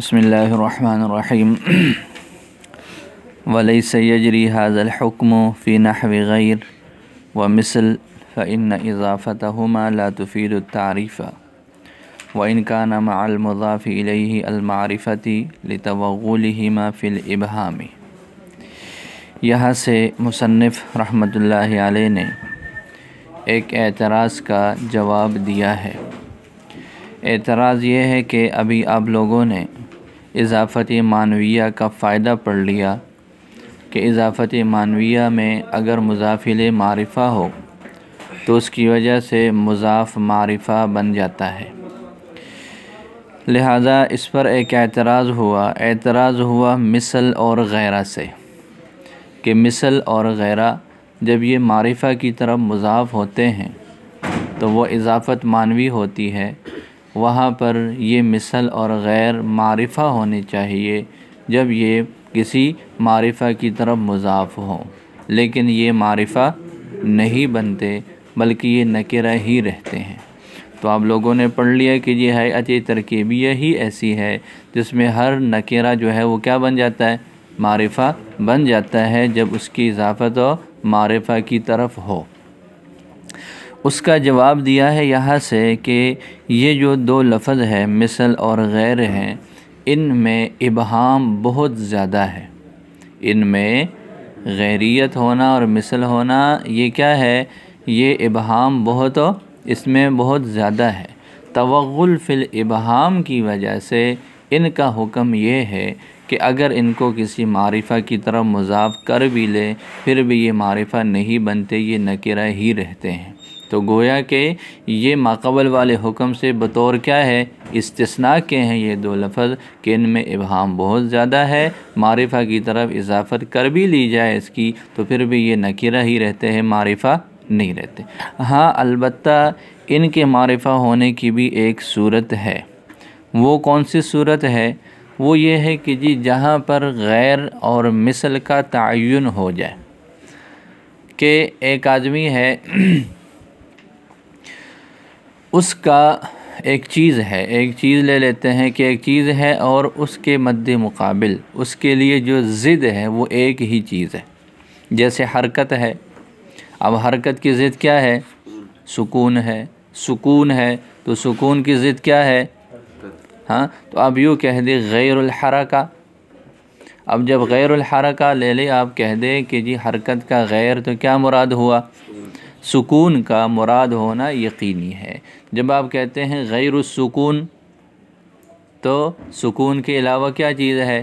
बसमीम वलई सजरी हाजलकम फ़ी नहव गैर व मिसल फ़िन इजाफ़त हमा लातफ़ीरतारीफ़ा व इनका नमालमज़ाफ़ी अलमारफ़ती लतवगुलमा फ़िलबहामी यहाँ से मुसनफ़ आल ने एक एतराज़ का जवाब दिया है एतराज़ ये है कि अभी आप लोगों ने इजाफ़ती मानविया का फ़ायदा पढ़ लिया कि इजाफ़ती मानविया में अगर मुजाफिल मारिफ़ा हो तो उसकी वजह से मुजाफ मारिफ़ा बन जाता है लिहाजा इस पर एक एतराज़ हुआ एतराज़ हुआ मिसल और गैरा से कि मिसल और गैरा जब ये मारिफ़ा की तरफ मुजाफ होते हैं तो वो इजाफ़त मानवी होती है वहाँ पर ये मिसल और गैर मारिफ़ा होनी चाहिए जब ये किसी मारिफ़ा की तरफ मुज़ाफ़ हो लेकिन ये मारिफ़ा नहीं बनते बल्कि ये नकिरा ही रहते हैं तो आप लोगों ने पढ़ लिया कि ये हैत तरकीबिया ही ऐसी है जिसमें हर नकेरा जो है वो क्या बन जाता है मारिफ़ा बन जाता है जब उसकी इजाफ़त और मारिफ़ा की तरफ हो उसका जवाब दिया है यहाँ से कि ये जो दो लफ्ज़ है मिसल और गैर हैं इन में इबहम बहुत ज़्यादा है इन में गैरियत होना और मिसल होना ये क्या है ये इबहम बहुत इसमें बहुत ज़्यादा है तवगुल फिल इबहम की वजह से इनका हुक्म ये है कि अगर इनको किसी मारिफा की तरफ मजाफ कर भी ले फिर भी ये मारिफा नहीं बनते ये नकिरा ही रहते हैं तो गोया के ये माकबल वाले हुक्म से बतौर क्या है इस्तना के हैं ये दो लफज कि इनमें इबहम बहुत ज़्यादा है मारिफ़ा की तरफ इजाफत कर भी ली जाए इसकी तो फिर भी ये नकिरा ही रहते हैं मारिफ़ा नहीं रहते हाँ अलबत् इनके मारिफ़ा होने की भी एक सूरत है वो कौन सी सूरत है वो ये है कि जी जहाँ पर गैर और मिसल का तयन हो जाए कि एक आदमी है उसका एक चीज़ है एक चीज़ ले लेते हैं कि एक चीज़ है और उसके मद्दे मुकाबिल उसके लिए जो ज़िद है वो एक ही चीज़ है जैसे हरकत है अब हरकत की ज़िद क्या है सुकून है सुकून है तो सुकून की ज़िद क्या है हाँ तो अब यूँ कह दे का अब जब का ले ले आप कह दें कि जी हरकत का गैर तो क्या मुराद हुआ सुकून का मुराद होना यकीनी है जब आप कहते हैं गैर सुकून तो सुकून के अलावा क्या चीज़ है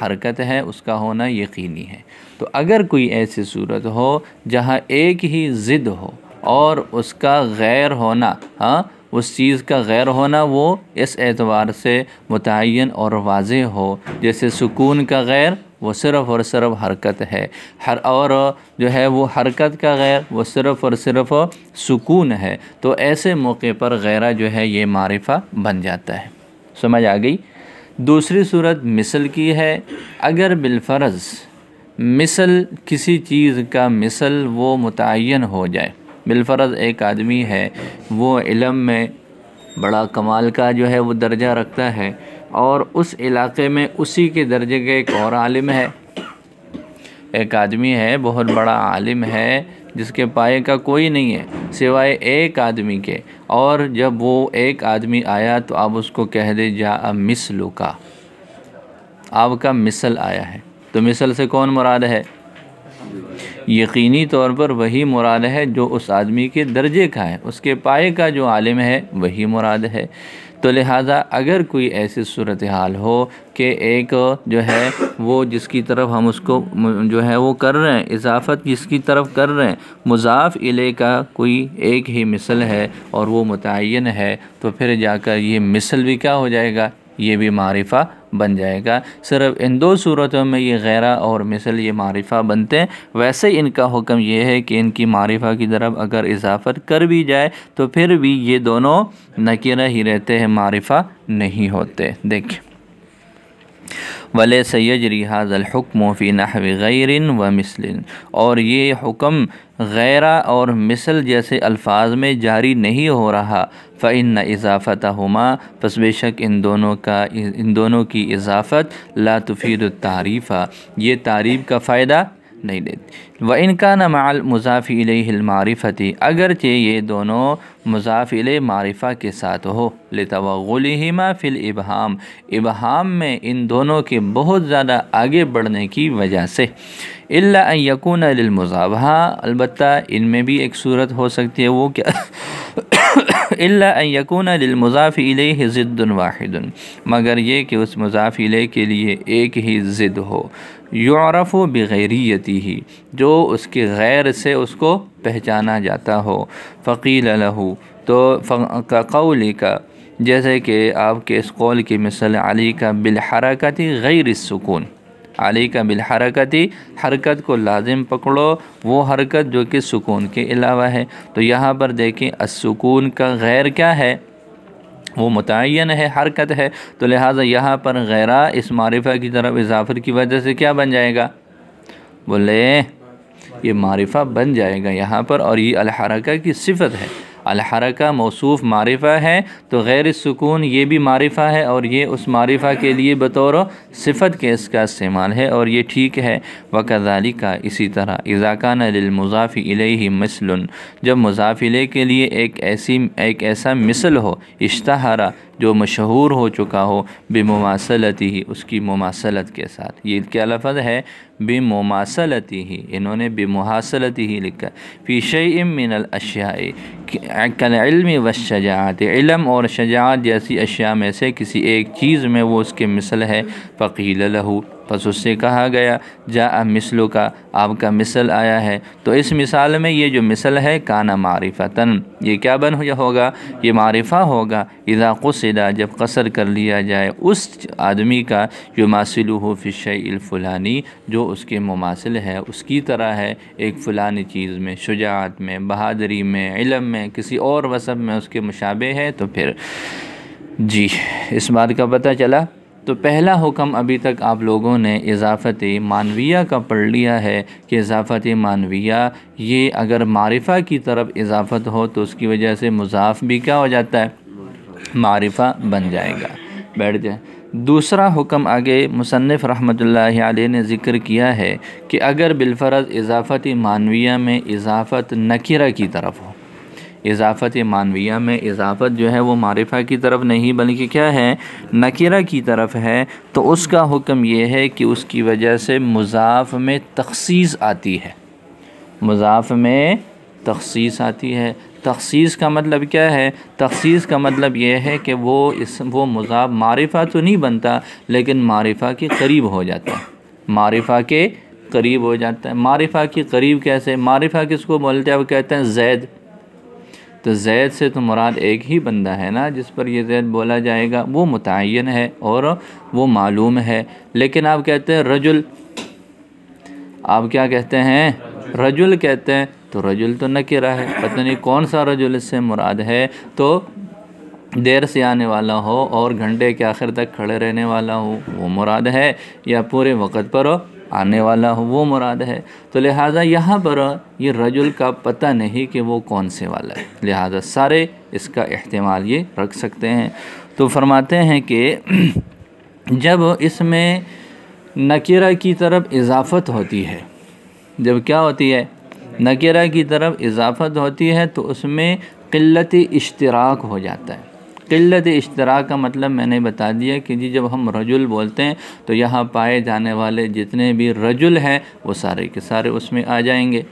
हरकत है उसका होना यकीनी है तो अगर कोई ऐसी सूरत हो जहाँ एक ही ज़िद हो और उसका गैर होना हाँ उस चीज़ का गैर होना वो इस एतवार से मुतन और वाज हो जैसे सुकून का गैर वो सिर्फ़ और सिर्फ हरकत है हर और जो है वो हरकत का गैर वो सिर्फ़ और सिर्फ सुकून है तो ऐसे मौके पर गैरा जो है ये मारिफा बन जाता है समझ आ गई दूसरी सूरत मिसल की है अगर बिलफरज मिसल किसी चीज़ का मिसल वो मुतन हो जाए बिलफरज़ एक आदमी है वो इलम में बड़ा कमाल का जो है वो दर्जा रखता है और उस इलाके में उसी के दर्जे के एक और आलिम है एक आदमी है बहुत बड़ा आलिम है जिसके पाए का कोई नहीं है सिवाय एक आदमी के और जब वो एक आदमी आया तो आप उसको कह दे जा मिसलू का आपका मिसल आया है तो मिसल से कौन मुराद है यकीनी तौर पर वही मुराद है जो उस आदमी के दर्जे का है उसके पाए का जो आलिम है वही मुराद है तो लिहाजा अगर कोई ऐसी सूरत हाल हो कि एक जो है वो जिसकी तरफ हम उसको जो है वो कर रहे हैं इजाफ़त जिसकी तरफ कर रहे हैं मुजाफ इले का कोई एक ही मिसल है और वो मुतन है तो फिर जाकर ये मिसल भी क्या हो जाएगा ये भी मारिफा बन जाएगा सिर्फ इन दो सूरतों में ये गैरा और मिसल ये मारिफा बनते हैं वैसे ही इनका हुक्म ये है कि इनकी मारिफा की तरफ अगर इजाफत कर भी जाए तो फिर भी ये दोनों नकीरा ही रहते हैं मारिफा नहीं होते देखिए वले सैज रिहाज़ल हुक्म फ़ी नहव गैरिन व मिसलिन और ये हुक्म गैरा और मिसल जैसे अल्फाज में जारी नहीं हो रहा फ़ैन इजाफ़त हमा पस बेशक इन दोनों का इन दोनों की इजाफ़त लातफ़ीद तारीफ़ा ये तारीफ़ का फ़ायदा नहीं देती व इनका नमाल मुजाफ़िलमारिफ़ती अगरचे ये दोनों मुजाफिल मारिफ़ा के साथ हो लतवगलिमा फ़िल इबहम इबहम में इन दोनों के बहुत ज़्यादा आगे बढ़ने की वजह से यकून अलमुजावहा अलबत् इनमें भी एक सूरत हो सकती है वो क्या यकून अलमुजाफ़िल ज़िद्दन वाहिदन मगर ये कि उस मुजाफिले के लिए एक ही ज़िद हो यूरफ़ बैरियती ही जो उसके गैर से उसको पहचाना जाता हो फ़कील लहू तो कौली का जैसे कि आपके इस कौल की मिसल अली का बिलहरकती गैर सुकून अली का बिलहरकती हरकत को लाजिम पकड़ो वो हरकत जो कि सुकून के अलावा है तो यहाँ पर देखें असकून का गैर क्या है वो मुतन है हरकत है तो लिहाजा यहाँ पर गैरा इस मारिफा की तरफ इजाफर की वजह से क्या बन जाएगा बोले ये मारिफा बन जाएगा यहाँ पर और ये अलहरक की सिफत है अलहरका मौसूफ़ मारिफ़ा है तो गैर सुकून ये भी मारिफ़ा है और ये उस मारिफ़ा के लिए बतौर सिफत के इसका इस्तेमाल है और ये ठीक है वकदारी का इसी तरह इज़ाकान लमज़ाफ़ी ही मसलन जब मुजाफिले के लिए एक ऐसी एक ऐसा मिसल हो इश्तहारा जो मशहूर हो चुका हो बेममासलती ही उसकी ममासलत के साथ ये क्या लफज है बेममासलती ही इन्होंने बेमहासलती ही लिखा फ़ीशे मिनल अशियाई कलमी व शजात इलम और शजात जैसी अशिया में से किसी एक चीज़ में वो उसके मिसल है फ़कील लहू बस उससे कहा गया जा मिसलों का आपका मिसल आया है तो इस मिसाल में ये जो मिसल है काना मारिफतन ये क्या बन होगा ये मारिफा होगा इदा कसदा जब कसर कर लिया जाए उस आदमी का जो मासिल हो फ़िशफ़लानी जो उसके मुमासिल है उसकी तरह है एक फ़लानी चीज़ में शुजात में बहादरी में इलम में किसी और वसब में उसके मुशाबे है तो फिर जी इस बात का पता चला तो पहला हुक्म अभी तक आप लोगों ने इजाफ़त मानविया का पढ़ लिया है कि इजाफ़त मानविया ये अगर मारिफ़ा की तरफ इजाफ़त हो तो उसकी वजह से मुजाफ भी क्या हो जाता है मारिफ़ा बन जाएगा बैठ जाए दूसरा हुक्म आगे मुसनफ़ रहमत ने ज़िक्र किया है कि अगर बिलफरज इजाफ़त मानविया में इजाफ़त नकिरा की तरफ हो इजाफ़त मानविया में इजाफ़त जो है वो मारिफ़ा की तरफ नहीं बल्कि क्या है नकीरा की तरफ है तो उसका हुक्म ये है कि उसकी वजह से मुजाफ़ में तखसीस आती है मुजाफ़ में तखसीस आती है तखसीस का मतलब क्या है तखसीस का मतलब यह है कि वो इस वो मुजाफ मारिफ़ा तो नहीं बनता लेकिन मारिफ़ा के करीब हो जाता है मारिफ़ा के करीब हो जाता है मारिफ़ा के करीब कैसे मारिफ़ा किसको बोलते हैं वो कहते हैं जैद तो जैद से तो मुराद एक ही बंदा है ना जिस पर यह जैद बोला जाएगा वो मुतन है और वो मालूम है लेकिन आप कहते हैं रजुल आप क्या कहते हैं रजुल कहते हैं तो रजुल तो नकिरा है पता नहीं कौन सा रजुल इससे मुराद है तो देर से आने वाला हो और घंटे के आखिर तक खड़े रहने वाला हो वो मुराद है या पूरे वक़्त पर आने वाला हो वो मुराद है तो लिहाजा यहाँ पर ये रजुल का पता नहीं कि वो कौन से वाला है लिहाजा सारे इसका अहतमाल ये रख सकते हैं तो फरमाते हैं कि जब इसमें नकेरा की तरफ इजाफत होती है जब क्या होती है नकेरा की तरफ इजाफत होती है तो उसमें किल्लत इश्तराक हो जाता है किल्लत इश्तरा का मतलब मैंने बता दिया कि जी जब हम रजुल बोलते हैं तो यहाँ पाए जाने वाले जितने भी रजुल हैं वो सारे के सारे उसमें आ जाएंगे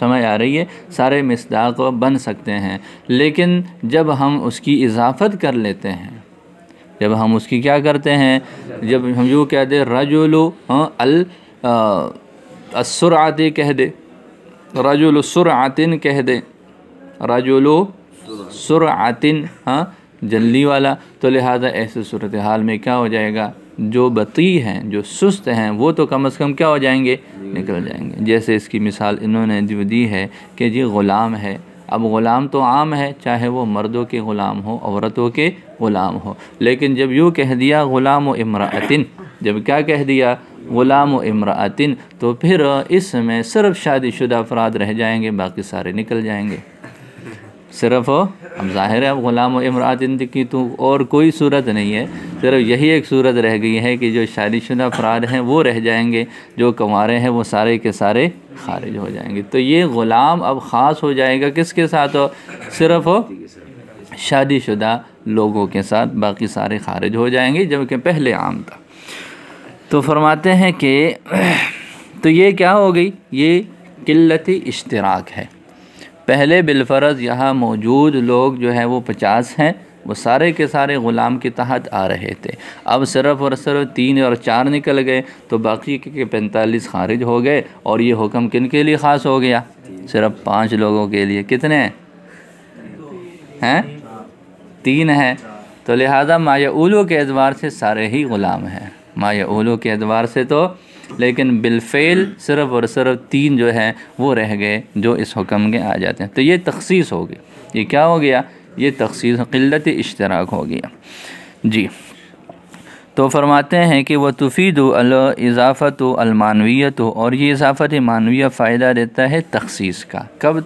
समझ आ रही है सारे मिसदाक बन सकते हैं लेकिन जब हम उसकी इजाफ़त कर लेते हैं जब हम उसकी क्या करते हैं जब हम यूँ कह दे रजुल हाँ, अल असुरात कह दे रजुल आतिन कह दे रजुल आतिन हाँ जल्दी वाला तो लिहाजा ऐसे सूरत हाल में क्या हो जाएगा जो बती हैं जो सुस्त हैं वो तो कम अज़ कम क्या हो जाएंगे निकल जाएंगे जैसे इसकी मिसाल इन्होंने जो दी है कि जी ग़ुलाम है अब ग़ुलाम तो आम है चाहे वो मर्दों के ग़ुलाम हो औरतों के ग़ुलाम हो लेकिन जब यूँ कह दिया ग़ुलाम व इमरातिन जब क्या कह दिया ग़ुलाम व इमरातिन तो फिर इसमें सिर्फ शादीशुदा अफराद रह जाएंगे बाकी सारे निकल जाएंगे सिर्फ हम ज़ाहिर है अब ग़ुलाम की तो और कोई सूरत नहीं है सिर्फ यही एक सूरत रह गई है कि जो शादीशुदा अफराद हैं वो रह जाएंगे जो कंवारे हैं वो सारे के सारे खारिज हो जाएंगे तो ये ग़ुलाम अब ख़ास हो जाएगा किसके साथ हो सिर्फ शादीशुदा लोगों के साथ बाकी सारे खारिज हो जाएंगे जबकि पहले आम था तो फरमाते हैं कि तो ये क्या हो गई ये किल्लती इश्तराक है पहले बिलफरज यहाँ मौजूद लोग जो है वो पचास हैं वो सारे के सारे ग़ुलाम के तहत आ रहे थे अब सिर्फ और सिर्फ तीन और चार निकल गए तो बाकी के पैंतालीस खारिज हो गए और ये हुक्म किन के लिए ख़ास हो गया सिर्फ पाँच लोगों के लिए कितने हैं तीन हैं तो लिहाजा माया उलू के एतवार से सारे ही ग़ुलाम हैं माया उलू के एतवार से तो लेकिन बिलफेल सिर्फ और सिर्फ तीन जो है वो रह गए जो इस हुक्म के आ जाते हैं तो ये तखसीस गई ये क्या हो गया ये तखसीस किल्लत इश्तराक हो गया जी तो फरमाते हैं कि वह तुफीद इजाफ़त अलमानवियत और ये इजाफ़त मानवीय फ़ायदा देता है तखसीस का कब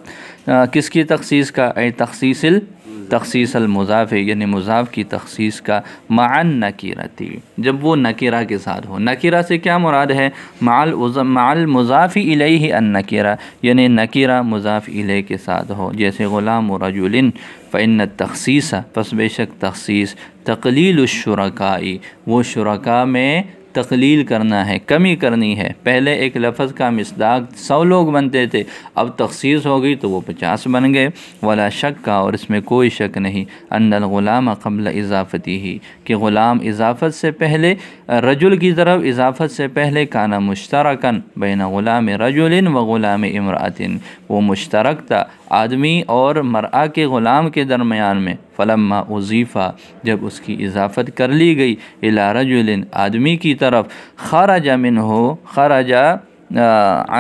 आ, किसकी तखसीस का ए तखसीसिल तखसीस यानि यानी मुज़ाफ़ की तखसीस का मान नकीरती जब वो नकीरा के साथ हो नकीरा से क्या मुराद है माल माल मुज़ाफ़ी ही अन नकीरा यानी नकीरा मुज़ाफ़ इले के साथ हो जैसे ग़ुलाम रजुलिन फ़ैन तखसीस पस बेशक तखसीस तकलील शुरकाई वो शुरा में तकलील करना है कमी करनी है पहले एक लफ्ज़ का मसदाक सौ लोग बनते थे अब तखसीस हो गई तो वो पचास बन गए वाला शक का और इसमें कोई शक नहीं अंदर ग़ुलाम कबल इजाफ़ती ही कि ग़ुलाम इजाफ़त से पहले रजुल की तरफ इजाफ़त से पहले काना मुश्तरकन बैन ग़ुलाम रजुल व ग़ुलाम इमरातिन वो मुश्तरक था आदमी और मरा के ग़ुलाम के दरमियान में फ़लम्मा उजीफ़ा जब उसकी इजाफ़त कर ली गई इला आदमी की तरफ ख़ारा मिन हो जा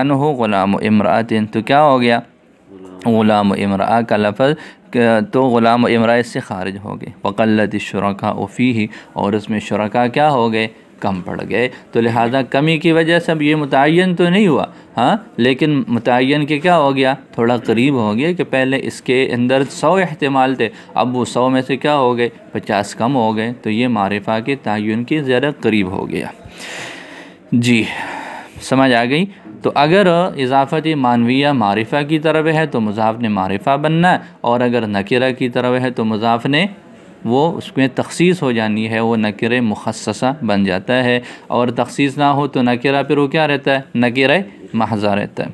अन हो ग़ुलाम इमरातिन तो क्या हो गया ग़ुलाम इमरा का लफज तो ग़ुलाम इमरा इससे खारिज हो गए वक़लत शुरा उफ़ी ही और उसमें शुरा क्या हो गए कम पड़ गए तो लिहाजा कमी की वजह से अब ये मुतन तो नहीं हुआ हाँ लेकिन मुतन के क्या हो गया थोड़ा करीब हो गया कि पहले इसके अंदर सौ अहतमाल थे अब वो सौ में से क्या हो गए पचास कम हो गए तो ये मारफा के तयन के ज़्यादा करीब हो गया जी समझ आ गई तो अगर इजाफती मानविया मारिफ़ा की तरफ है तो मुजाफ ने मारिफ़ा बनना और अगर नकेरा की तरफ है तो मुजाफ ने वो उसमें तखसीस हो जानी है वो नकर मुखसा बन जाता है और तखसीस ना हो तो नकरा फिर वो क्या रहता है नकर महजा रहता है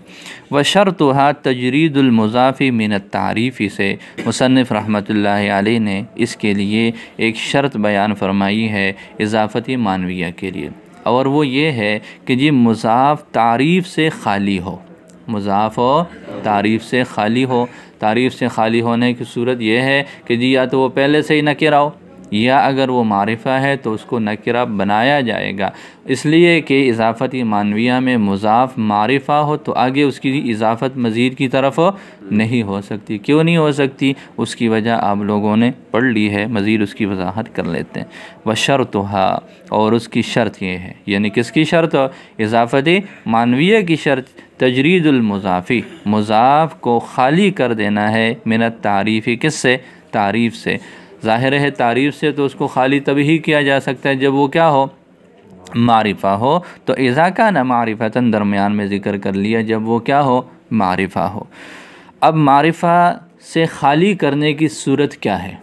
व शरतहा तजरीदुलमज़ाफ़ी मिनत तारीफ़ी से मुसनफ़ रहमत ने इसके लिए एक शर्त बयान फरमाई है इजाफ़ती मानविया के लिए और वो ये है कि जी मुजाफ तारीफ़ से खाली हो मुजाफ तारीफ़ से खाली हो तारीफ़ से खाली होने की सूरत यह है कि जी या तो वो पहले से ही नकिरा हो या अगर वो मारिफा है तो उसको नकिरा बनाया जाएगा इसलिए कि इजाफ़ती मानविया में मुजाफ मारिफा हो तो आगे उसकी इजाफ़त मज़ीद की तरफ हो नहीं हो सकती क्यों नहीं हो सकती उसकी वजह आप लोगों ने पढ़ ली है मज़ीद उसकी वजाहत कर लेते हैं व शर्त और उसकी शर्त ये है यानी किसकी शर्त इजाफ़ती मानवीय की शर्त तजरीदुलमज़ाफ़ी मज़ाफ़ को खाली कर देना है मिनत तारीफ़ी किस से तारीफ़ से ज़ाहिर है तारीफ़ से तो उसको खाली तभी ही किया जा सकता है जब वो क्या हो मारिफा हो तो इजाका ना मारिफतन दरमियान में ज़िक्र कर लिया जब वो क्या हो मारिफा हो अब मारिफा से खाली करने की सूरत क्या है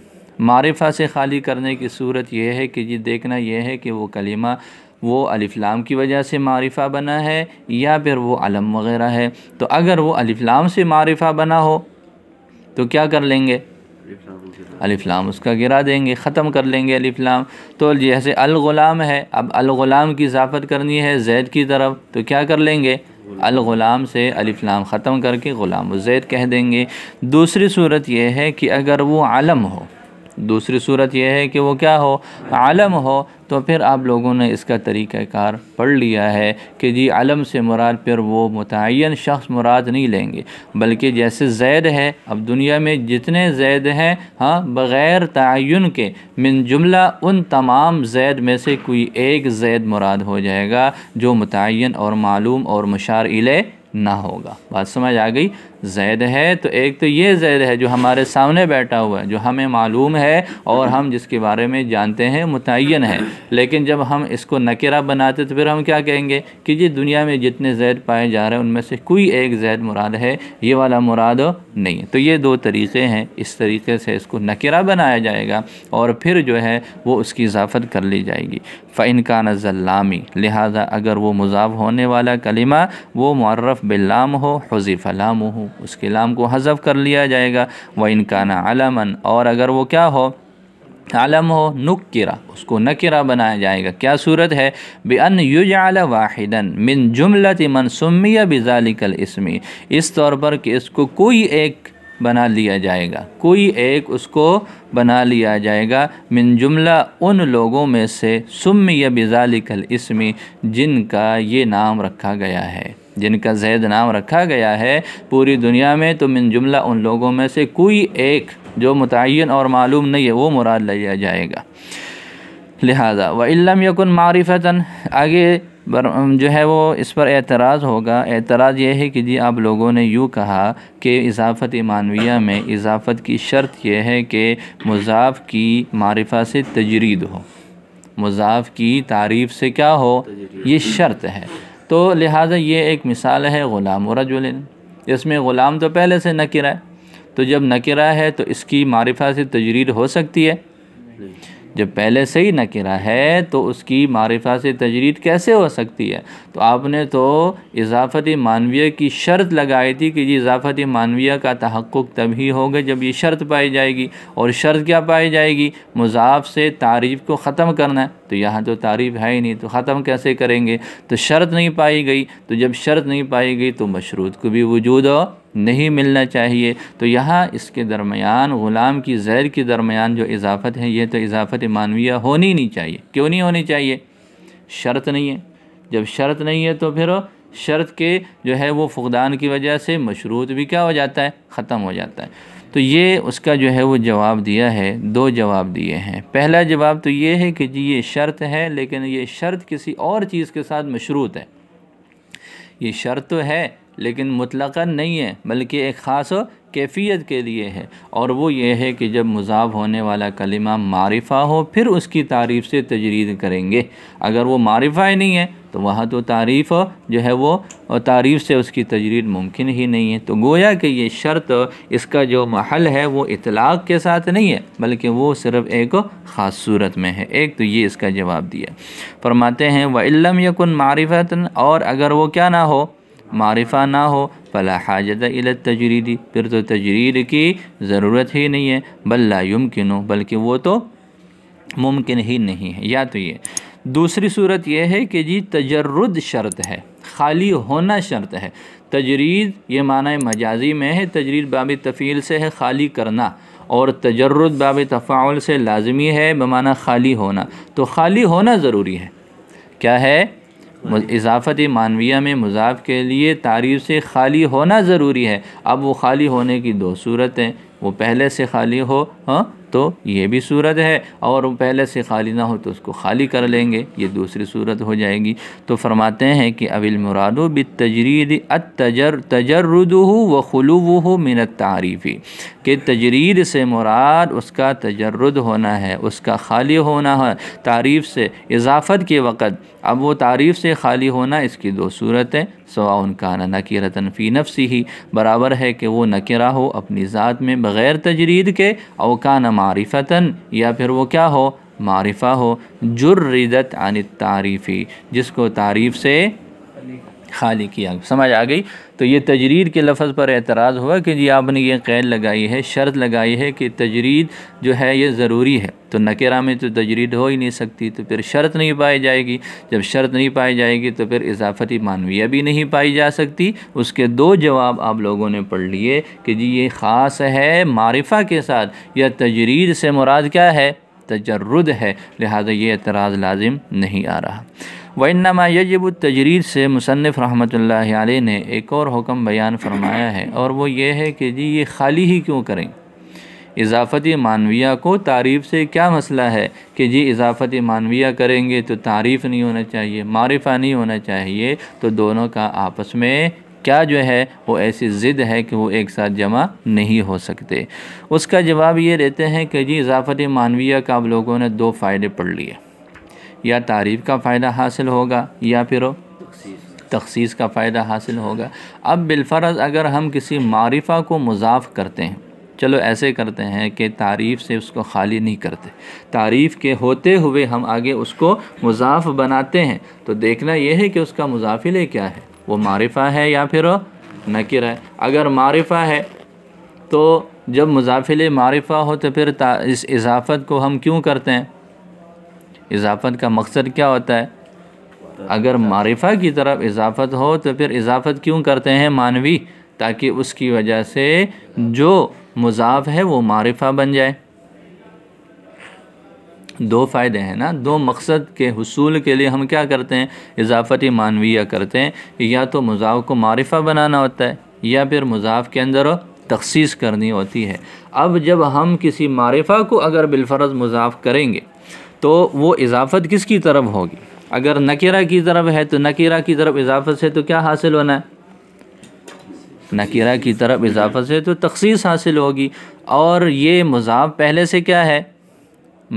मारिफा से खाली करने की सूरत यह है कि जी देखना यह है कि वो कलीमा वो अलिफ़लाम की वजह से मारिफ़ा बना है या फिर वो अलम वग़ैरह है तो अगर वो अलिफ़लाम से मारिफ़ा बना हो तो क्या कर लेंगे अलिफ़लाम उसका गिरा देंगे ख़त्म कर लेंगे अलिफ़लाम तो जैसे अलग़ुलाम है अब अलग़ुलाम की इजाफ़त करनी है जैद की तरफ तो क्या कर लेंगे अलग़ुलाम से अलिफ़लाम ख़त्म करके ग़ुलाम जैद कह देंगे दूसरी सूरत यह है कि अगर वो आलम हो दूसरी सूरत यह है कि वो क्या हो आलम हो तो फिर आप लोगों ने इसका तरीक़ार पढ़ लिया है कि जी अलम से मुराद फिर वो मुतन शख्स मुराद नहीं लेंगे बल्कि जैसे जैद है अब दुनिया में जितने जैद हैं हाँ बग़ैर तयन के मिन जुमला उन तमाम जैद में से कोई एक जैद मुराद हो जाएगा जो मुतन और मालूम और मशार इले ना होगा बात समझ आ गई जैद है तो एक तो ये जैद है जो हमारे सामने बैठा हुआ है जो हमें मालूम है और हम जिसके बारे में जानते हैं मुतन है लेकिन जब हम इसको नकेरा बनाते तो फिर हम क्या कहेंगे कि जी दुनिया में जितने जैद पाए जा रहे हैं उनमें से कोई एक जैद मुराद है ये वाला मुराद नहीं तो ये दो तरीक़े हैं इस तरीके से इसको नकेरा बनाया जाएगा और फिर जो है वो उसकी इजाफत कर ली जाएगी फ़ैन का नज़ल्लामी लिहाजा अगर वो मजाव होने वाला कलिमा वो मर्रफ़ बिल्लाम हो हजीफ़लाम हो उसके लाम को हजफ कर लिया जाएगा व इनकाना आलमन और अगर वो क्या हो आलम हो किरा उसको नकिरा बनाया जाएगा क्या सूरत है बेअन युजाल वाहिदन मिन जुमलत मन सुमिया बिजालिकल इसमी इस तौर पर कि इसको कोई एक बना लिया जाएगा कोई एक उसको बना लिया जाएगा मिन जुमला उन लोगों में से या बिजालिकल इसमी जिनका ये नाम रखा गया है जिनका जैद नाम रखा गया है पूरी दुनिया में तो मिन जुमला उन लोगों में से कोई एक जो मुतन और मालूम नहीं है वो मुराद लिया जाएगा लिहाजा वम यकुन मारिफता आगे जो है वो इस पर एतराज़ होगा एतराज़ यह है कि जी आप लोगों ने यूँ कहा कि इजाफ़त मानविया में इजाफ़त की शर्त यह है कि मुजाफ़ की मारिफा से तजरीद हो मुजाफ़ की तारीफ़ से क्या हो ये शर्त है तो लिहाजा ये एक मिसाल है ग़ुलाम और इसमें ग़ुलाम तो पहले से नकिरा है तो जब नकिरा है तो इसकी मारिफा से तजरीर हो सकती है जब पहले से ही नकिरा है तो उसकी मारिफा से तजरीद कैसे हो सकती है तो आपने तो इजाफती मानवीय की शर्त लगाई थी कि जी इजाफती मानवीय का तहक़ तभी होगा जब ये शर्त पाई जाएगी और शर्त क्या पाई जाएगी मुजाफ से तारीफ़ को ख़त्म करना है तो यहाँ तो तारीफ़ है ही नहीं तो ख़त्म कैसे करेंगे तो शर्त नहीं पाई गई तो जब शर्त नहीं पाई गई तो मशरूत को भी वजूद हो नहीं मिलना चाहिए तो यहाँ इसके दरमियान ग़ुलाम की जैर के दरमियान जो इजाफत है ये तो इजाफत मानविया होनी नहीं चाहिए क्यों नहीं होनी चाहिए शर्त नहीं है जब शर्त नहीं है तो फिर शर्त के जो है वो फ़ुकदान की वजह से मशरूत भी क्या हो जाता है ख़त्म हो जाता है तो ये उसका जो है वो जवाब दिया है दो जवाब दिए हैं पहला जवाब तो ये है कि जी ये शर्त है लेकिन ये शर्त किसी और चीज़ के साथ मशरूत है ये शर्त तो है लेकिन मुतलका नहीं है बल्कि एक ख़ास कैफियत के लिए है और वो ये है कि जब मुजाब होने वाला कलिमा मारिफ़ा हो फिर उसकी तारीफ़ से तजरीद करेंगे अगर वो मारिफ़ा ही नहीं है तो वहाँ तो तारीफ़ जो है वो तारीफ़ से उसकी तजरीद मुमकिन ही नहीं है तो गोया कि ये शर्त इसका जो महल है वो इतलाक़ के साथ नहीं है बल्कि वो सिर्फ़ एक ख़ास सूरत में है एक तो ये इसका जवाब दिया फरमाते हैं वम यकुन मारिफ़तन और अगर वो क्या ना हो मारिफा ना हो फला हाजत इलत तजरीदी फिर तो तजरीद की ज़रूरत ही नहीं है बल्ला युमकिन हो बल्कि वो तो मुमकिन ही नहीं है या तो ये दूसरी सूरत यह है कि जी तजरद शर्त है खाली होना शर्त है तजरीद ये माना मजाजी में है तजरीद बाब तफ़ील से है खाली करना और तजरद बाब तफ़ाउल से लाजमी है बमाना खाली होना तो खाली होना ज़रूरी है क्या है इजाफती मानविया में मुजाफ के लिए तारीफ़ से खाली होना ज़रूरी है अब वो खाली होने की दो सूरतें वो पहले से खाली हो हाँ तो ये भी सूरत है और वो पहले से खाली ना हो तो उसको खाली कर लेंगे ये दूसरी सूरत हो जाएगी तो फरमाते हैं कि अविल मुरादो बि तजरीद तजर तजरुदू व हो मिनत तारीफ़ी कि तजरीद से मुराद उसका तजरद होना है उसका खाली होना है तारीफ़ से इजाफत के वक़्त अब वो तारीफ़ से खाली होना इसकी दो सूरतें सवा उनका नकीर तनफ़ी नफसी ही बराबर है कि वो नकरा हो अपनी ज़ात में बग़ैर तजरीद के अवकान मारिफता या फिर वो क्या हो मारिफा हो जुर्रिदत आन तारीफ़ी जिसको तारीफ़ से खाली किया समझ आ गई तो ये तजरीद के लफ्ज़ पर एतराज़ हुआ कि जी आपने ये कैद लगाई है शर्त लगाई है कि तजरीद जो है ये ज़रूरी है तो नकेरा में तो तजरीद हो ही नहीं सकती तो फिर शर्त नहीं पाई जाएगी जब शर्त नहीं पाई जाएगी तो फिर इजाफती मानविया भी नहीं पाई जा सकती उसके दो जवाब आप लोगों ने पढ़ लिए कि जी ये ख़ास है मारिफा के साथ या तजरीद से मुराद क्या है तजरद है लिहाजा ये एतराज़ लाजिम नहीं आ रहा वनमा यजब तजरीर से मुसनफ़ रहमत ने एक और हुक्म बयान फरमाया है और वो ये है कि जी ये खाली ही क्यों करें इजाफ़ती मानविया को तारीफ़ से क्या मसला है कि जी इजाफ़ती मानविया करेंगे तो तारीफ़ नहीं होना चाहिए मारिफा नहीं होना चाहिए तो दोनों का आपस में क्या जो है वो ऐसी ज़िद है कि वो एक साथ जमा नहीं हो सकते उसका जवाब ये देते हैं कि जी इजाफ़ती मानविया का आप लोगों ने दो फ़ायदे पढ़ लिए या तारीफ़ का फ़ायदा हासिल होगा या फिर तखसीस का फ़ायदा हासिल होगा अब बिलफ़र्ज़ अगर हम किसी मारिफ़ा को मुजाफ़ करते हैं चलो ऐसे करते हैं कि तारीफ़ से उसको खाली नहीं करते तारीफ़ के होते हुए हम आगे उसको मुजाफ़ बनाते हैं तो देखना यह है कि उसका मुजाफिले क्या है वो मारिफ़ा है या फिर नकिर है अगर मारिफ़ा है तो जब मुजाफिले मारिफ़ा हो तो फिर इस इजाफ़त को हम क्यों करते हैं इजाफत का मकसद क्या होता है अगर मारिफा की तरफ इजाफत हो तो फिर इजाफत क्यों करते हैं मानवी ताकि उसकी वजह से जो मुजाफ है वो मारिफा बन जाए दो फ़ायदे हैं ना दो मकसद के हसूल के लिए हम क्या करते हैं इजाफती मानविया करते हैं या तो मुजाफ को मारिफा बनाना होता है या फिर मुजाफ के अंदर तखसीस करनी होती है अब जब हम किसी मारिफा को अगर बिलफरज़ मुजाफ करेंगे तो वो इजाफत किसकी तरफ होगी अगर नकीरा की तरफ है तो नकीरा की तरफ इजाफत से तो क्या हासिल होना है नकीरा की तरफ इजाफत से तो तखसीस हासिल होगी और ये मुजाफ पहले से क्या है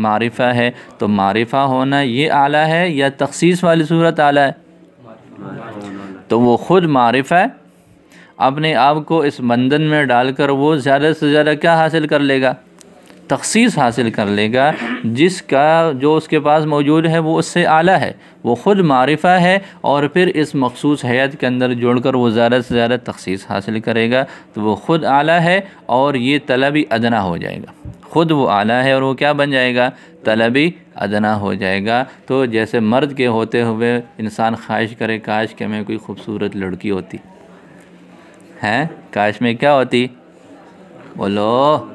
मारिफा है तो मारिफा होना ये आला है या तखसीस वाली सूरत आला है तो वो ख़ुद मारिफा है अपने आप को इस बंधन में डालकर वो ज़्यादा से ज़्यादा क्या हासिल कर लेगा तखसीस हासिल कर लेगा जिसका जो उसके पास मौजूद है वो उससे आला है वो ख़ुद मारिफा है और फिर इस मखसूस हयात के अंदर जोड़ कर वो ज़्यादा से ज़्यादा तखसीस हासिल करेगा तो वो ख़ुद आला है और ये तलबी अदना हो जाएगा ख़ुद वो आला है और वो क्या बन जाएगा तलबी अदना हो जाएगा तो जैसे मर्द के होते हुए इंसान ख्वाहिश करे काश के मैं कोई खूबसूरत लड़की होती हैं काश में क्या होती बोलो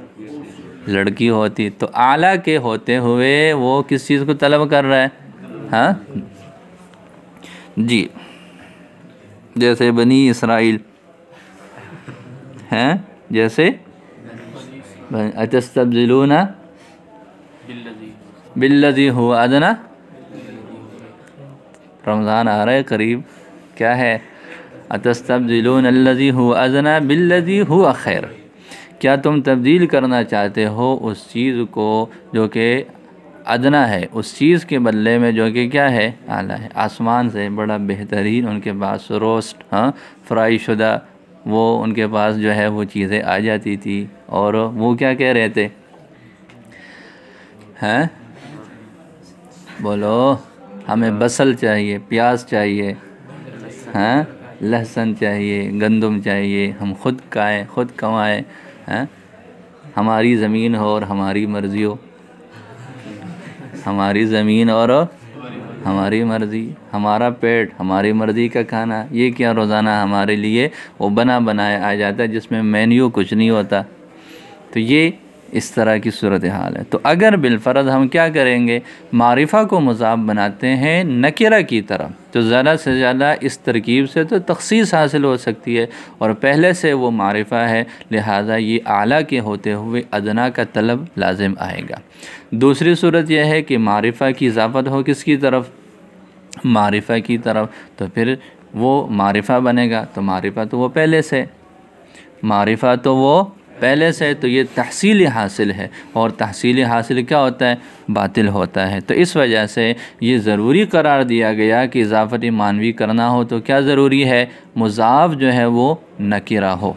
लड़की होती तो आला के होते हुए वो किस चीज़ को तलब कर रहा है हाँ जी जैसे बनी इसराइल हैं जैसे अतस्तबजिलूना बिल्लजी हुआ अदना रमज़ान आ रहा है करीब क्या है अतस्तबजिलून अल्लजी हुआ अदना बिल्लजी हुआ खैर क्या तुम तब्दील करना चाहते हो उस चीज़ को जो कि अदना है उस चीज़ के बदले में जो कि क्या है आला है आसमान से बड़ा बेहतरीन उनके पास रोस्ट हाँ फ्राई शुदा वो उनके पास जो है वो चीज़ें आ जाती थी और वो क्या कह रहे थे हैं बोलो हमें बसल चाहिए प्याज चाहिए हैं लहसुन चाहिए गंदम चाहिए हम खुद खाएँ खुद कमाएँ हैं हमारी ज़मीन हो और हमारी मर्ज़ी हो हमारी ज़मीन और हमारी मर्ज़ी हमारा पेट हमारी मर्ज़ी का खाना ये क्या रोज़ाना हमारे लिए वो बना बनाया आ जाता है जिसमें मेन्यू कुछ नहीं होता तो ये इस तरह की सूरत हाल है तो अगर बिलफरद हम क्या करेंगे मारिफा को मजाब बनाते हैं नकेरा की तरफ तो ज़्यादा से ज़्यादा इस तरकीब से तो तखसीस हासिल हो सकती है और पहले से वो मारिफा है लिहाजा ये आला के होते हुए अदना का तलब लाजिम आएगा दूसरी सूरत यह है कि मारिफा की इजाफत हो किसकी तरफ मारिफा की तरफ तो फिर वो मारिफा बनेगा तो मारिफा तो वो पहले से मारिफा तो वो पहले से तो ये तहसील हासिल है और तहसील हासिल क्या होता है बातिल होता है तो इस वजह से ये ज़रूरी करार दिया गया कि इजाफती मानवी करना हो तो क्या ज़रूरी है मुजाफ जो है वो नकिरा हो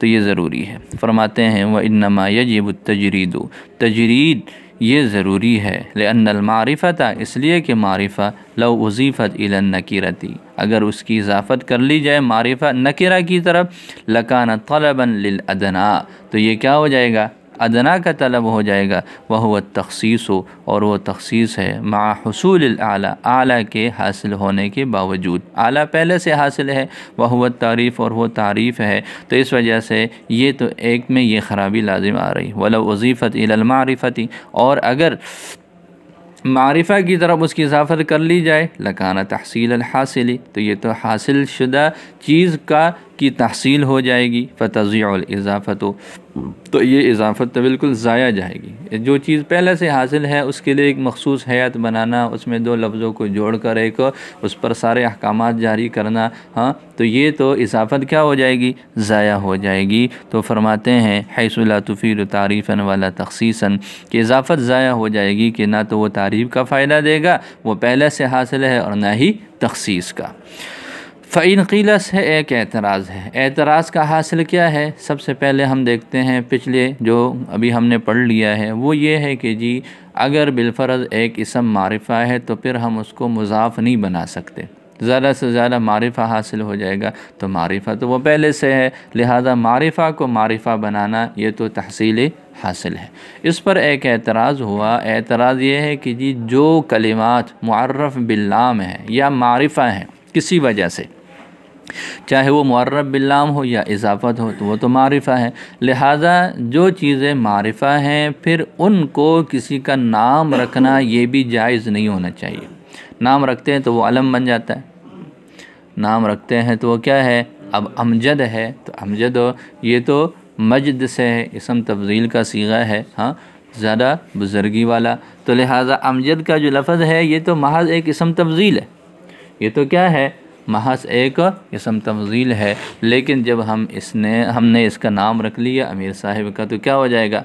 तो ये ज़रूरी है फरमाते हैं वह इनमा यजीब तजरीदो तजरीद ये ज़रूरी है लेनमारफ़त इसलिए कि मारिफ़ा लो उजीफ़त इलन नकीरती अगर उसकी इजाफ़त कर ली जाए मारिफ़ा नकीरा की तरफ लकान तलबन लदना तो ये क्या हो जाएगा अदना का तलब हो जाएगा वह वह तखसीस हो और वह तखसीस है मा हसूल आला आला के हासिल होने के बावजूद आला पहले से हासिल है वह वह तारीफ़ और वह तारीफ़ है तो इस वजह से ये तो एक में ये ख़राबी लाजिम आ रही वल वजीफ़त इलमारिफ़ती और अगर मारिफ़ा की तरफ उसकी इजाफ़त कर ली जाए लकाना तहसील हासिली तो ये तो हासिल शुदा चीज़ का की तहसील हो जाएगी फ़तज़ी इजाफ़त तो ये इजाफत तो बिल्कुल ज़ाया जाएगी जो चीज़ पहले से हासिल है उसके लिए एक मखसूस हयात बनाना उसमें दो लफ्ज़ों को जोड़ कर एक उस पर सारे अहकाम जारी करना हाँ तो ये तो इजाफत क्या हो जाएगी ज़ाया हो जाएगी तो फरमाते हैं हैसलातफ़ीर तारीफ़न वाला तखसीसा कि इजाफत ज़ाया हो जाएगी कि ना तो वो तारीफ़ का फ़ायदा देगा वो पहले से हासिल है और ना ही तखसीस का फ़ैन क़िला से एक एतराज़ है एतराज़ का हासिल क्या है सबसे पहले हम देखते हैं पिछले जो अभी हमने पढ़ लिया है वो ये है कि जी अगर बिलफरज़ एक इसम मारिफा है तो फिर हम उसको मुजाफ नहीं बना सकते ज़्यादा से ज़्यादा मारिफा हासिल हो जाएगा तो मारिफा तो वो पहले से है लिहाजा मारिफा को मारिफा बनाना ये तो तहसील हासिल है इस पर एक एतराज़ हुआ एतराज़ ये है कि जी जो कलिमात मारफ़ बिल्लाम है या मारिफा हैं किसी वजह से चाहे वो मर्रबिल्लाम बिल्लाम हो या इजाफ़त हो तो वो तो मारिफ़ा है लिहाजा जो चीज़ें मारिफ़ा हैं फिर उनको किसी का नाम रखना ये भी जायज़ नहीं होना चाहिए नाम रखते हैं तो वो अलम बन जाता है नाम रखते हैं तो वो क्या है अब अमजद है तो अमजद हो ये तो मजद से है इसम तफजील का सीगा है हाँ ज़्यादा बुजुर्गी वाला तो लिहाजा अमजद का जो लफज है ये तो महज एक इसम तफजील है ये तो क्या है महज एक इसम तफजील है लेकिन जब हम इसने हमने इसका नाम रख लिया अमीर साहिब का तो क्या हो जाएगा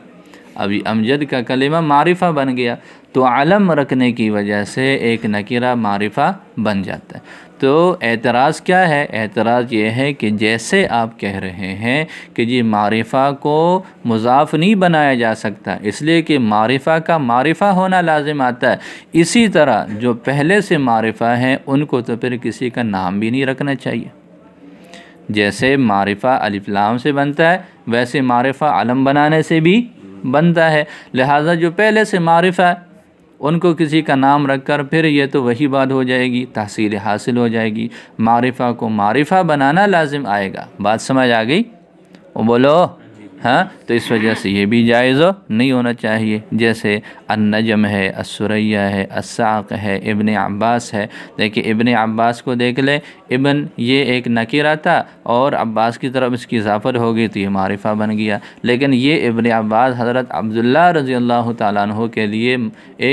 अभी अमजद का कलिमा मारिफा बन गया तो आलम रखने की वजह से एक नकीरा मारिफा बन जाता है तो एतराज़ क्या है एतराज़ ये है कि जैसे आप कह रहे हैं कि जी मारिफ़ा को मुजाफ नहीं बनाया जा सकता इसलिए कि मारिफ़ा का मारिफ़ा होना लाजिम आता है इसी तरह जो पहले से मारिफ़ा हैं उनको तो फिर किसी का नाम भी नहीं रखना चाहिए जैसे मारिफ़ा अलिफ्लाम से बनता है वैसे मारिफ़ा आलम बनाने से भी बनता है लिहाजा जो पहले से मारिफ़ा उनको किसी का नाम रख कर फिर ये तो वही बात हो जाएगी तहसील हासिल हो जाएगी मारिफा को मारिफा बनाना लाजिम आएगा बात समझ आ गई बोलो हाँ तो इस वजह से ये भी जायज़ नहीं होना चाहिए जैसे अन्नजम है असरैया है असाक है इबन अब्बास है देखिए इबन अब्बास को देख ले इबन ये एक नकीरा था और अब्बास की तरफ इसकी इजाफत हो गई तो ये मारिफा बन गया लेकिन ये इबन अब्बास हज़रत अब्दुल्ला रज़ी अल्लाह तु के लिए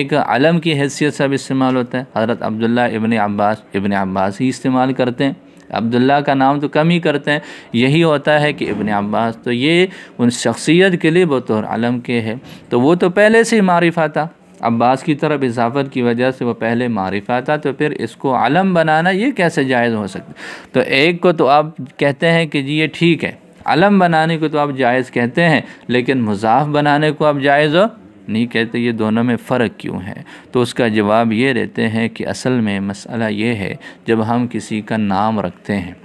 एक अलम की हैसियत से अब इस्तेमाल होता है हज़रत अब्दुल्ला इबन अब्बास इबन अब्बास ही इस्तेमाल करते हैं अब्दुल्ला का नाम तो कम ही करते हैं यही होता है कि इबन अब्बास तो ये उन शख्सियत के लिए बतौर आलम के है तो वो तो पहले से ही मारिफा था अब्बास की तरफ इजाफत की वजह से वो पहले मारिफा था तो फिर इसको आलम बनाना ये कैसे जायज़ हो सकता तो एक को तो आप कहते हैं कि जी ये ठीक है अलम बनाने को तो आप जायज़ कहते हैं लेकिन मुजाफ बनाने को आप जायज़ हो नहीं कहते ये दोनों में फ़र्क क्यों है तो उसका जवाब ये रहते हैं कि असल में मसला ये है जब हम किसी का नाम रखते हैं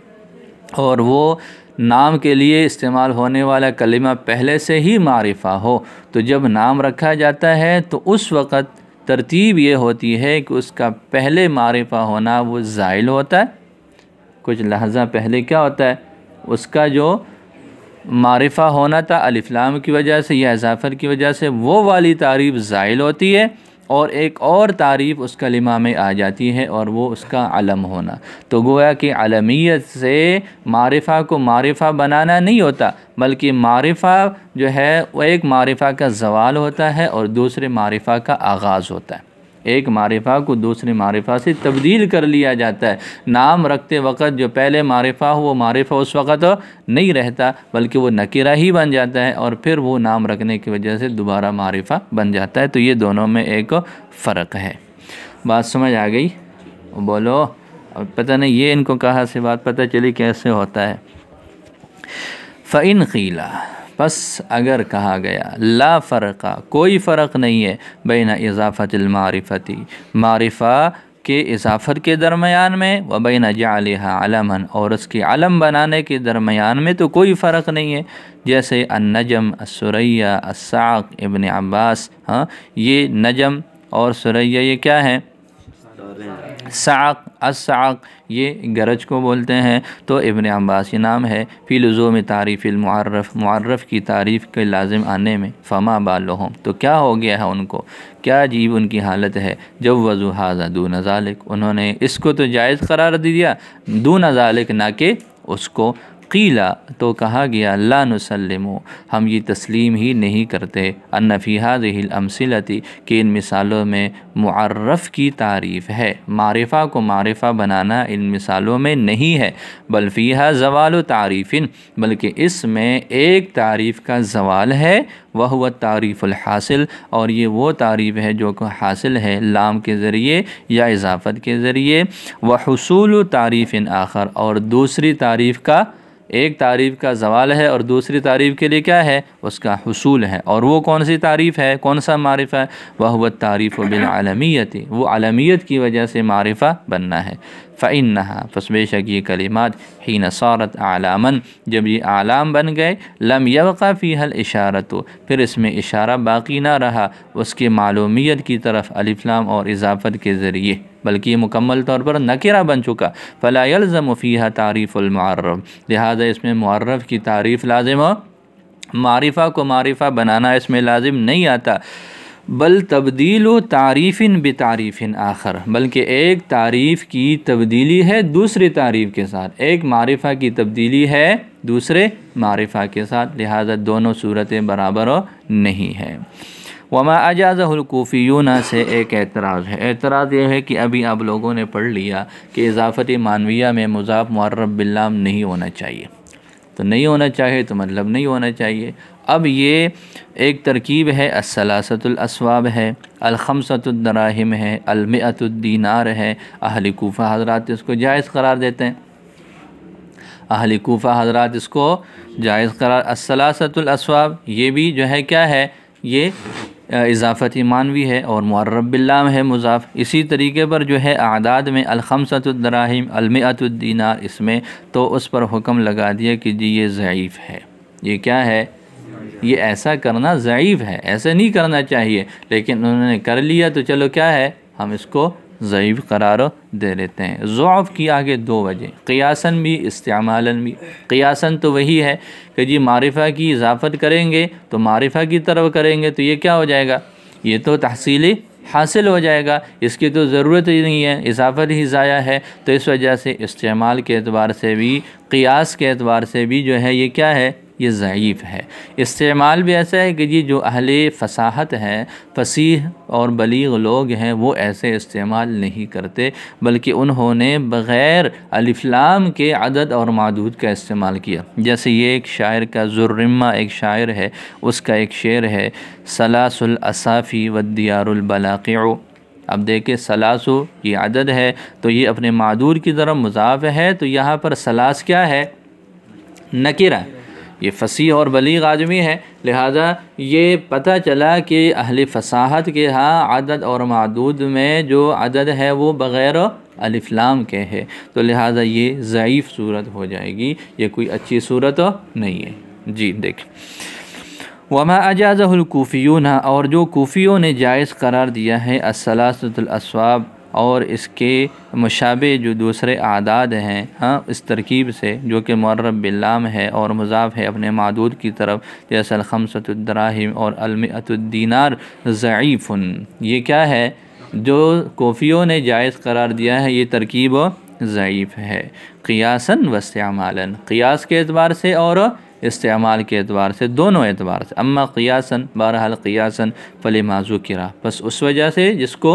और वो नाम के लिए इस्तेमाल होने वाला कलिमा पहले से ही मारिफा हो तो जब नाम रखा जाता है तो उस वक़्त तरतीब ये होती है कि उसका पहले मारिफा होना वो ज़ाइल होता है कुछ लहजा पहले क्या होता है उसका जो मारिफा होना था अलिफ्लाम की वजह से या इजाफर की वजह से वो वाली तारीफ़ ज़ाइल होती है और एक और तारीफ़ उस कलिमा में आ जाती है और वो उसका अलम होना तो गोया कि अलमियत से मारिफा को मारिफा बनाना नहीं होता बल्कि मारिफा जो है वो एक मारिफा का जवाल होता है और दूसरे मारिफा का आगाज़ होता है एक मारिफा को दूसरे मारिफा से तब्दील कर लिया जाता है नाम रखते वक्त जो पहले मारिफा हो वो मारिफा उस वक़्त नहीं रहता बल्कि वो नकीरा ही बन जाता है और फिर वो नाम रखने की वजह से दोबारा मारिफा बन जाता है तो ये दोनों में एक फ़र्क है बात समझ आ गई बोलो अब पता नहीं ये इनको कहाँ से बात पता चली कैसे होता है फ़ैन क़िला पस अगर कहा गया ला फ़र्क़ा कोई फ़र्क नहीं है बैना इजाफ़तमारफ़ती मारिफ़ा के इजाफ़त के दरमियान में व बैन जालमन और उसके आलम बनाने के दरमियान में तो कोई फ़र्क नहीं है जैसे अनजम असरैया असाक इबन अब्बास हाँ ये नजम और सुरैया ये क्या है साक असाक ये गरज को बोलते हैं तो इबन अब्बास ये नाम है फी में तारीफ़ मारफ़ मुआरफ़ की तारीफ़ के लाजिम आने में फमा बालोम तो क्या हो गया है उनको क्या अजीब उनकी हालत है जब वजू हाजा दू नज़ालिक उन्होंने इसको तो जायज़ करार दे दिया दू नज़ालिक ना कि उसको कीला तो कहा गया ला नसलम हम ये तस्लीम ही नहीं करते अनफ़ीहा जहिलमसिलती कि इन मिसालों में मारफ़ की तारीफ़ है मारिफ़ा को मारिफ़ा बनाना इन मिसालों में नहीं है बल्फ़ीहा जवाल तारीफ़िन बल्कि इसमें एक तारीफ़ का जवाल है वह व तारीफ़ुलहासिल और ये वो तारीफ़ है जो को हासिल है लाम के ज़रिए या इजाफ़त के ज़रिए वसूल हसूल तारीफ़ आखर और दूसरी तारीफ़ का एक तारीफ़ का जवाल है और दूसरी तारीफ़ के लिए क्या है उसका हसूल है और वो कौन सी तारीफ़ है कौन सा मारिफ़ा है वह हुआ तारीफ़ बिलआलमीती वो अलमियत की वजह से मारिफ़ा बनना है फ़ैन नहा ये कलिमात ही नसारत आलामन जब ये आलाम बन गए लम यवका फ़ी हल इशारत फिर इसमें इशारा बाकी ना रहा उसके मालूमियत की तरफ अलिफ्लाम और इजाफत के ज़रिए बल्कि ये मुकम्मल तौर पर नकिरा बन चुका फ़लाज़म फ़ीहा तारीफ़ुलमारफ़ लिहाजा इसमें मारफ़ की तारीफ़ लाजिम हो मारिफ़ा को मारिफ़ा बनाना इसमें लाजिम नहीं आता बल तब्दील व तारीफ़िन ब तारीफ़िन आखर बल्कि एक तारीफ़ की तब्दीली है दूसरे तारीफ़ के साथ एक मारिफ़ा की तब्दीली है दूसरे मारिफ़ा के साथ लिहाजा दोनों सूरतें बराबर नहीं है वमा अजाज़लकूफ़ीना से एक एतराज़ है एतराज़ यह है कि अभी आप लोगों ने पढ़ लिया कि इजाफ़ती मानविया में मुजाफ़ मर्रब बिल्लाम नहीं होना चाहिए तो नहीं होना चाहिए तो मतलब नहीं होना चाहिए अब ये एक तरकीब है असलासतुलसवाब है अलखमसतुलदराहिम है अलमतुद्दीनार है अहली कोफ़ा हजरात इसको जायज़ करार देते हैं अहली कोफ़ा हजरात इसको जायज़ करार असलासतुलसवाब ये भी जो है क्या है ये इजाफ़त मानवी है और मरबिल्लाम है मुजाफ इसी तरीके पर जो है आदाद में अलखमसतुद्दराहिम अलमतुद्दीनार इसमें तो उस पर हुक्म लगा दिया कि जी ये ज़यीफ़ है ये क्या है ये ऐसा करना ज़यीफ़ है ऐसे नहीं करना चाहिए लेकिन उन्होंने कर लिया तो चलो क्या है हम इसको ज़यीफ़ करार दे लेते हैं ज़ौफ़ की आगे दो वजह क़ियासन भी इस्तेमालन भी क़ियासन तो वही है कि जी मारिफ़ा की इजाफ़त करेंगे तो मारिफ़ा की तरफ करेंगे तो ये क्या हो जाएगा ये तो तहसीली हासिल हो जाएगा इसकी तो ज़रूरत ही नहीं है इजाफत ही ज़ाया है तो इस वजह से इस्तेमाल के अतबार से भी क़ियास के अतबार से भी जो है ये क्या है ये ज़यीफ़ है इस्तेमाल भी ऐसा है कि जी जो अहल फसाहत है फसीह और बलीग लोग हैं वो ऐसे इस्तेमाल नहीं करते बल्कि उन्होंने बग़ैर अलिफ्लाम के अदद और मदूद का इस्तेमाल किया जैसे ये एक शायर का जुर्रमा एक शायर है उसका एक शेर है सलासलसाफ़ी व दियारबलाक़ अब देखें सलासो ये अदद है तो ये अपने मादूर की तरफ मुजाफ है तो यहाँ पर सलास क्या है नकिरा ये फ़सीह और बलीग आदमी है लिहाजा ये पता चला कि अहल फसाहत के यहाँ अदद और मदूद में जो अदद है वो बग़ैर अलिफ्लाम के है तो लिहाजा ये ज़यीफ़ सूरत हो जाएगी ये कोई अच्छी सूरत नहीं है जी देख वमा अजाज़लकूफ़ियों और जो कोफ़ियों ने जायज़ करार दिया है असलासतलस्वाब और इसके मुशाबे जो दूसरे आदाद हैं हाँ इस तरकीब से जो कि मर्रब बिल्लाम है और मज़ाफ़ है अपने मादूद की तरफ जैसे अलखमसतुद्दराहिम और अलमतुद्दीनार ज़ीफ़न ये क्या है जो कोफ़ियों ने जायज़ करार दिया है ये तरकीब ज़ीफ़ है क़ियासन व इस्तेमालन क़ियास के अतबार से और इस्तेमाल के अतबार से दोनों एतबार से अम्मा क़ियासन बहरहाल क़ियासन फले माजू किरा बस उस वजह से जिसको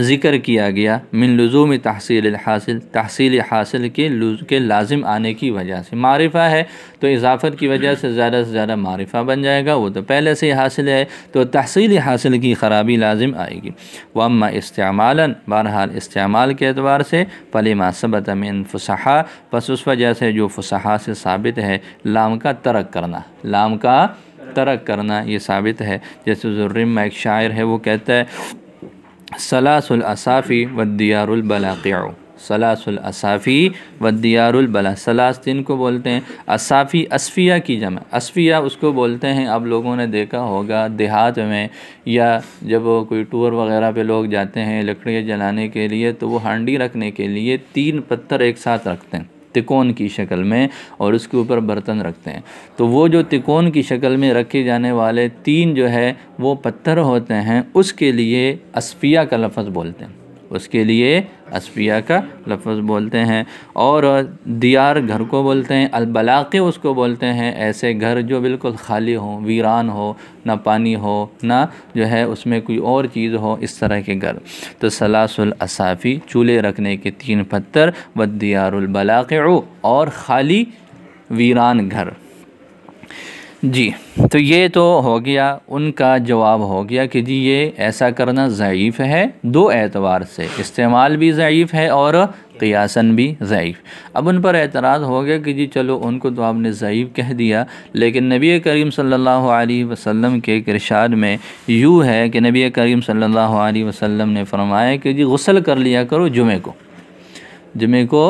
ज़िक्र किया गया मिन लज़ूम तहसील हासिल तहसील हासिल के के लाजिम आने की वजह से मारिफा है तो इजाफत की वजह से ज़्यादा से ज़्यादा मारिफा बन जाएगा वो तो पहले से हासिल है तो तहसील हासिल की ख़राबी लाजिम आएगी वम इस्तेमाल बहरहाल इस्तेमाल के अतबार से पले मासबत मिन फसहा बस उस वजह से जो फसहा से साबित है लाम का तरक करना लाम का तरक करना ये साबित है जैसे जुर्रम एक शायर है वो कहता है सलासलासाफ़ी व सलासलासाफ़ी सलासलाफ़ी सलास्तिन सलास को बोलते हैं असाफ़ी असफ़िया की जमा असफ़िया उसको बोलते हैं आप लोगों ने देखा होगा देहात में या जब कोई टूर वगैरह पे लोग जाते हैं लकड़ियाँ जलाने के लिए तो वो हांडी रखने के लिए तीन पत्थर एक साथ रखते हैं तिकोन की शक्ल में और उसके ऊपर बर्तन रखते हैं तो वो जो तिकोन की शक्ल में रखे जाने वाले तीन जो है वो पत्थर होते हैं उसके लिए असफिया का लफ्ज़ बोलते हैं उसके लिए असफिया का लफ्ज़ बोलते हैं और दियार घर को बोलते हैं अलबलाक़े उसको बोलते हैं ऐसे घर जो बिल्कुल खाली हों वीरान हो ना पानी हो ना जो है उसमें कोई और चीज़ हो इस तरह के घर तो सलासलसाफ़ी चूल्हे रखने के तीन पत्थर व दियारबलाक़े और ख़ाली वीरान घर जी तो ये तो हो गया उनका जवाब हो गया कि जी ये ऐसा करना ज़यीफ़ है दो एतवार से इस्तेमाल भी ज़यीफ़ है और क़ियासन भी ज़यीफ़ अब उन पर एतराज़ हो गया कि जी चलो उनको तो आपने ज़यीफ़ कह दिया लेकिन नबी करीम सल्लल्लाहु अलैहि वसल्लम के किरशाद में यूँ है कि नबी करीम सल्लल्लाहु अलैहि वसल्लम ने फरमाया कि जी गसल कर लिया करो जुमे को जुमे को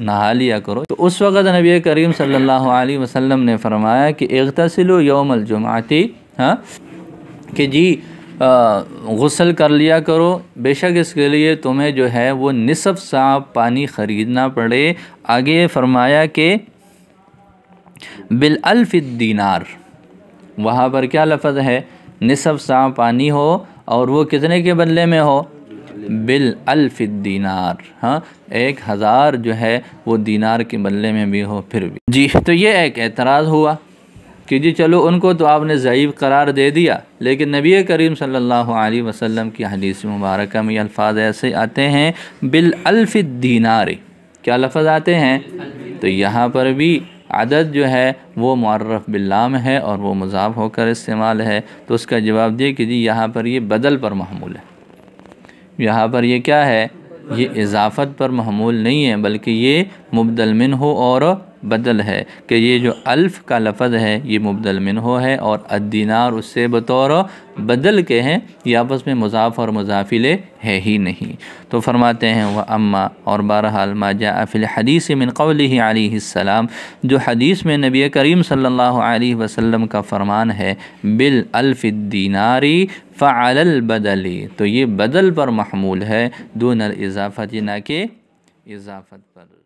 नहा लिया करो तो उस वक़्त नबी करीम सल्लल्लाहु अलैहि वसल्लम ने फरमाया कि एकतसिलो योमल जुमाती हाँ कि जी गसल कर लिया करो बेशक इसके लिए तुम्हें जो है वो नसफ़ सा पानी ख़रीदना पड़े आगे फरमाया कि बिलअल्फ़ दीनार वहाँ पर क्या लफज है नसफ़ सा पानी हो और वो कितने के बदले में हो बिल अल्फ दीनार हाँ एक हज़ार जो है वो दीनार के बदले में भी हो फिर भी जी तो ये एक एतराज़ हुआ कि जी चलो उनको तो आपने ज़यीब करार दे दिया लेकिन नबी करीम सल्लल्लाहु अलैहि वसल्लम की हदीस मुबारक में अल्फाज ऐसे आते हैं बिल अल्फ़ दीनार क्या लफज आते हैं तो यहाँ पर भी अदद जो है वो मर्रफ़ बिल्लाम है और वो मजाब होकर इस्तेमाल है तो उसका जवाब दिए कि जी यहाँ पर ये बदल पर महमूल है यहाँ पर यह क्या है ये इजाफ़त पर महमूल नहीं है बल्कि ये मुबदलमिन हो और बदल है कि ये जो अल्फ़ का लफज है ये मुबदल मिन हो है और अदीनार उससे बतौर बदल के हैं ये आपस में मुजाफ और मुजाफिले है ही नहीं तो फरमाते हैं वह अम्मा और बहरहाल माजा अफिल हदीस मिन कवल जो हदीस में नबी करीम सल्लल्लाहु अलैहि वसल्लम का फरमान है बिल अल्फ़ीनारी फ़ाल बदली तो ये बदल पर महमूल है दोनल इजाफ़त ना के इजाफ़त पर